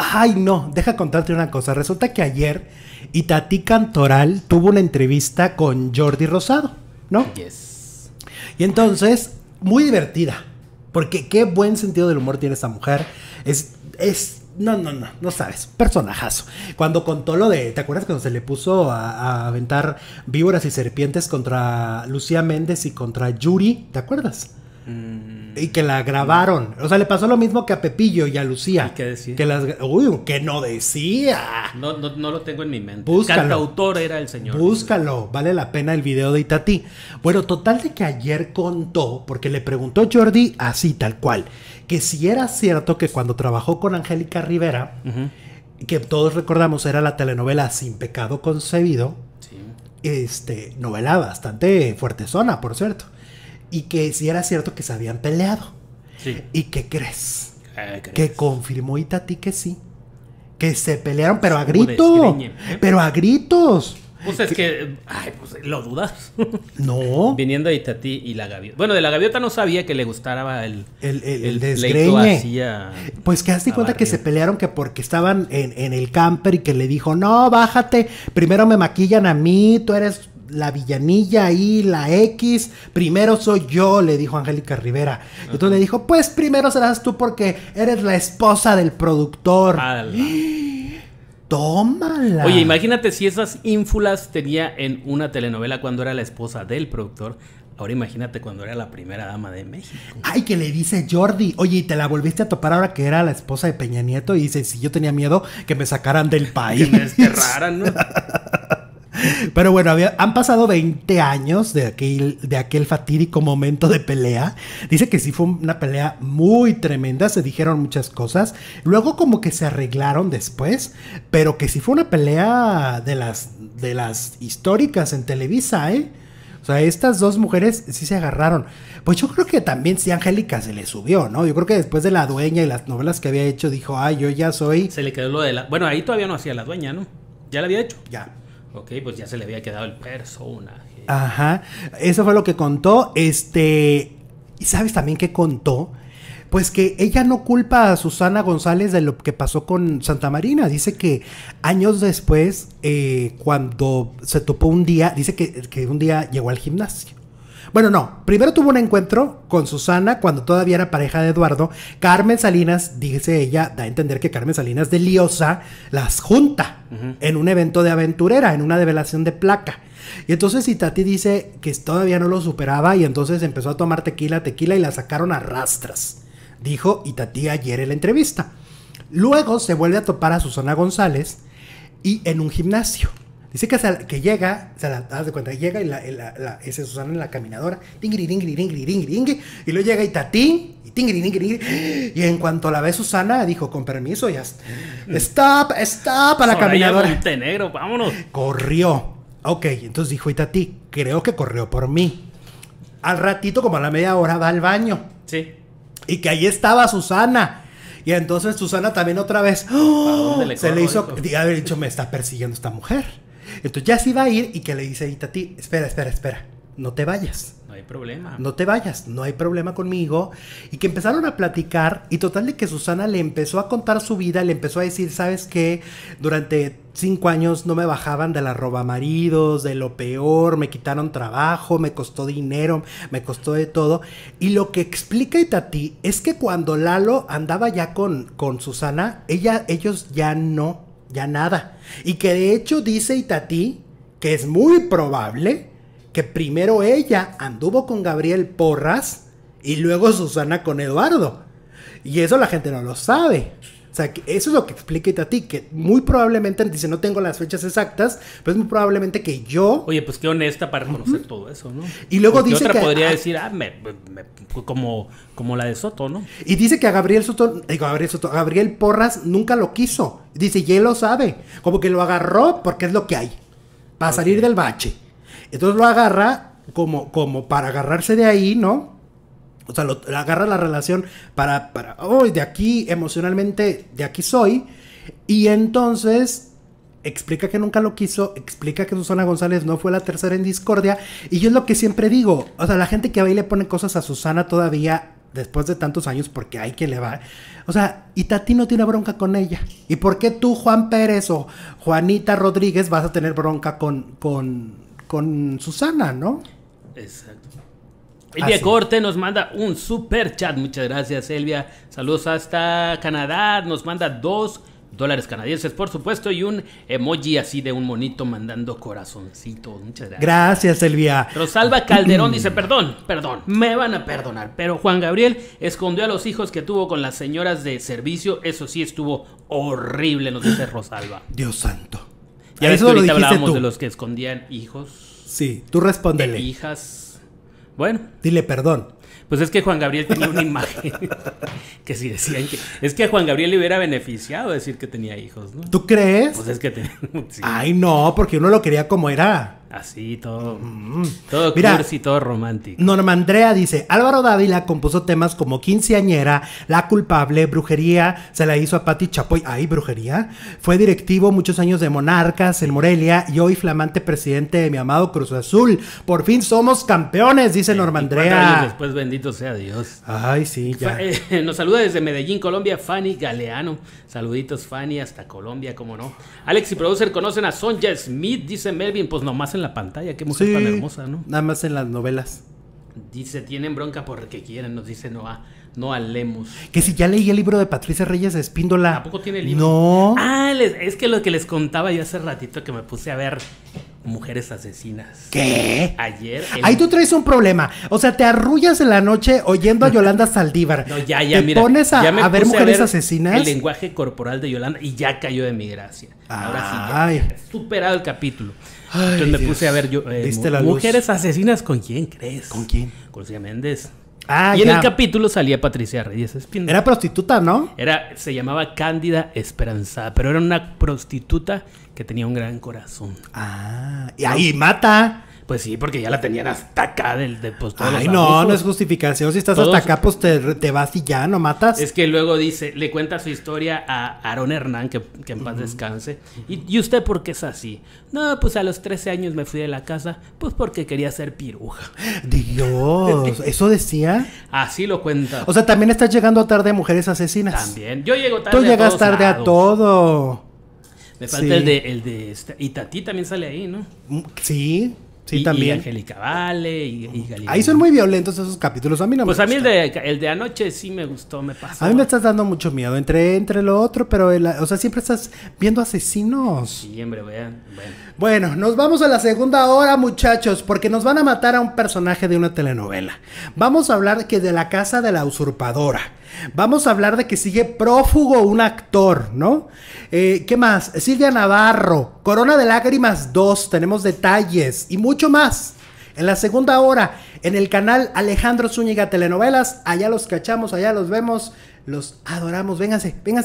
Ay, no, deja contarte una cosa. Resulta que ayer Itatí Cantoral tuvo una entrevista con Jordi Rosado, ¿no? Yes. Y entonces, muy divertida. Porque qué buen sentido del humor tiene esa mujer. Es, es, no, no, no, no sabes, personajazo. Cuando contó lo de, ¿te acuerdas cuando se le puso a, a aventar víboras y serpientes contra Lucía Méndez y contra Yuri? ¿Te acuerdas? Mm. Y que la grabaron. O sea, le pasó lo mismo que a Pepillo y a Lucía. qué decía? Que uy, que no decía. No, lo tengo en mi mente. Búscalo. autor era el señor. Búscalo. Vale la pena el video de Itatí. Bueno, total de que ayer contó, porque le preguntó Jordi así, tal cual, que si era cierto que cuando trabajó con Angélica Rivera, que todos recordamos era la telenovela Sin Pecado Concebido, este, novela bastante fuerte zona, por cierto y que si era cierto que se habían peleado. Sí. ¿Y qué crees? Que confirmó Itati que sí. Que se pelearon, pero a gritos. ¿eh? Pero a gritos. Pues es que, ay, pues lo dudas. No. Viniendo de Itatí y la gaviota. Bueno, de la gaviota no sabía que le gustaba el, el, el, el desgreñe. pues que hazte cuenta que se pelearon que porque estaban en, el camper y que le dijo, no, bájate, primero me maquillan a mí, tú eres la villanilla y la X, primero soy yo, le dijo Angélica Rivera. Entonces le dijo, pues primero serás tú porque eres la esposa del productor. Tómala. Oye, imagínate si esas ínfulas tenía en una telenovela cuando era la esposa del productor. Ahora imagínate cuando era la primera dama de México. Ay, que le dice Jordi. Oye, y te la volviste a topar ahora que era la esposa de Peña Nieto. Y dice, si yo tenía miedo que me sacaran del país. que me desterraran, ¿no? Pero bueno, han pasado 20 años de aquel, de aquel fatídico momento de pelea. Dice que sí fue una pelea muy tremenda, se dijeron muchas cosas. Luego como que se arreglaron después, pero que sí fue una pelea de las, de las históricas en Televisa, ¿eh? O sea, estas dos mujeres sí se agarraron. Pues yo creo que también sí Angélica se le subió, ¿no? Yo creo que después de La Dueña y las novelas que había hecho, dijo, ah yo ya soy... Se le quedó lo de la... Bueno, ahí todavía no hacía La Dueña, ¿no? Ya la había hecho. Ya. Ok, pues ya se le había quedado el personaje. Ajá, eso fue lo que contó. Este, ¿y sabes también qué contó? Pues que ella no culpa a Susana González de lo que pasó con Santa Marina. Dice que años después, eh, cuando se topó un día, dice que un día llegó al gimnasio bueno, no, primero tuvo un encuentro con Susana cuando todavía era pareja de Eduardo. Carmen Salinas, dice ella, da a entender que Carmen Salinas de Liosa las junta en un evento de aventurera, en una develación de placa. Y entonces Itati dice que todavía no lo superaba y entonces empezó a tomar tequila, tequila y la sacaron a rastras, dijo Itati ayer en la entrevista. Luego se vuelve a topar a Susana González y en un gimnasio. Dice que, que llega, se sea, das de cuenta, llega y la, Susana en la caminadora, y luego llega y y en cuanto la ve Susana, dijo, con permiso, ya, stop, stop a la caminadora. Corrió. Ok, entonces dijo creo que corrió por mí. Al ratito, como a la media hora, va al baño. Sí. Y que ahí estaba Susana. Y entonces Susana también otra vez ¡Oh! se le hizo, me está persiguiendo esta mujer. Entonces ya se iba a ir y que le dice Itatí, espera, espera, espera, no te vayas. No hay problema. No te vayas, no hay problema conmigo. Y que empezaron a platicar y total de que Susana le empezó a contar su vida, le empezó a decir, sabes que durante cinco años no me bajaban de la roba maridos, de lo peor, me quitaron trabajo, me costó dinero, me costó de todo. Y lo que explica Itatí es que cuando Lalo andaba ya con, con Susana, ella, ellos ya no ya nada. Y que de hecho dice Itatí que es muy probable que primero ella anduvo con Gabriel Porras y luego Susana con Eduardo. Y eso la gente no lo sabe. O sea, que eso es lo que explica a ti, que muy probablemente, dice, no tengo las fechas exactas, pero es muy probablemente que yo... Oye, pues qué honesta para conocer todo eso, ¿no? Y luego pues, dice otra podría decir, ah, me, como, como la de Soto, ¿no? Y dice que a Gabriel Soto, Gabriel Soto, Porras nunca lo quiso. Dice, y lo sabe, como que lo agarró porque es lo que hay, para salir del bache. Entonces lo agarra como, como para agarrarse de ahí, ¿no? O sea, lo, agarra la relación para, para, oh, de aquí emocionalmente, de aquí soy. Y entonces explica que nunca lo quiso, explica que Susana González no fue la tercera en discordia. Y yo es lo que siempre digo, o sea, la gente que va y le pone cosas a Susana todavía después de tantos años porque hay que le va. O sea, y Tati no tiene bronca con ella. ¿Y por qué tú, Juan Pérez o Juanita Rodríguez, vas a tener bronca con, con, con Susana, no? Exacto. Elvia de Corte nos manda un super chat. Muchas gracias, Elvia. Saludos hasta Canadá. Nos manda dos dólares canadienses, por supuesto, y un emoji así de un monito mandando corazoncito Muchas gracias. Gracias, Elvia. Rosalba Calderón dice, perdón, perdón, me van a perdonar, pero Juan Gabriel escondió a los hijos que tuvo con las señoras de servicio. Eso sí estuvo horrible, nos dice Rosalba. Dios santo. Ya ves, ahorita hablábamos de los que escondían hijos. Sí, tú respóndele. hijas bueno. Dile perdón. Pues es que Juan Gabriel tenía una imagen que si decían que. Es que Juan Gabriel le hubiera beneficiado decir que tenía hijos, ¿no? ¿Tú crees? Pues es que. Ay, no, porque uno lo quería como era. Así, todo. Mm. Todo cursi, todo romántico. Norma Andrea dice: Álvaro Dávila compuso temas como Quinceañera, La Culpable, Brujería, se la hizo a Pati Chapoy. Ay, brujería. Fue directivo muchos años de Monarcas, en Morelia y hoy flamante presidente de mi amado Cruz Azul. Por fin somos campeones, dice Norma Andrea. después, bendito sea Dios. Ay, sí, eh, nos saluda desde Medellín, Colombia, Fanny Galeano. Saluditos, Fanny, hasta Colombia, como no. Alex y Producer conocen a Sonja Smith, dice Melvin, pues nomás en la pantalla, qué mujer tan hermosa, ¿no? Nada más en las novelas. Dice, tienen bronca porque quieren, nos dice Noah. No alemos. Que si ya leí el libro de Patricia Reyes Espíndola. ¿Tampoco tiene libro? No. Ah, es que lo que les contaba yo hace ratito que me puse a ver Mujeres Asesinas. ¿Qué? Ayer. Ahí tú traes un problema. O sea, te arrullas en la noche oyendo a Yolanda Saldívar. No, ya, ya, te pones a, ver Mujeres Asesinas. El lenguaje corporal de Yolanda y ya cayó de mi gracia. Ahora sí. superado el capítulo. Entonces me puse a ver eh, mujeres asesinas, ¿con quién crees? ¿Con quién? Con Lucía Méndez. Ah, y en el capítulo salía Patricia Reyes Era prostituta, ¿no? Era, se llamaba Cándida Esperanzada, pero era una prostituta que tenía un gran corazón. Ah, y ahí mata. Pues sí, porque ya la tenían hasta acá del de, pues, Ay, no, no es justificación. Si estás hasta acá, pues te, vas y ya, no matas. Es que luego dice, le cuenta su historia a Aaron Hernán, que, en paz descanse. ¿Y, usted por qué es así? No, pues a los 13 años me fui de la casa, pues porque quería ser piruja. Dios, ¿eso decía? Así lo cuenta. O sea, también estás llegando tarde a mujeres asesinas. También. Yo llego tarde Tú llegas tarde a todo. Me falta el de, el de Y este, Tati también sale ahí, ¿no? Mm, sí. Sí, también. Angélica Vale Ahí son muy violentos esos capítulos. A mí no pues a mí el de, anoche sí me gustó, me pasó. A mí me estás dando mucho miedo entre, entre lo otro, pero o sea, siempre estás viendo asesinos. Sí, hombre, vean. Bueno. bueno, nos vamos a la segunda hora, muchachos, porque nos van a matar a un personaje de una telenovela. Vamos a hablar que de la casa de la usurpadora. Vamos a hablar de que sigue prófugo un actor, ¿no? Eh, ¿Qué más? Silvia Navarro, Corona de Lágrimas 2, tenemos detalles y mucho más. En la segunda hora, en el canal Alejandro Zúñiga Telenovelas, allá los cachamos, allá los vemos, los adoramos. Vénganse, vénganse.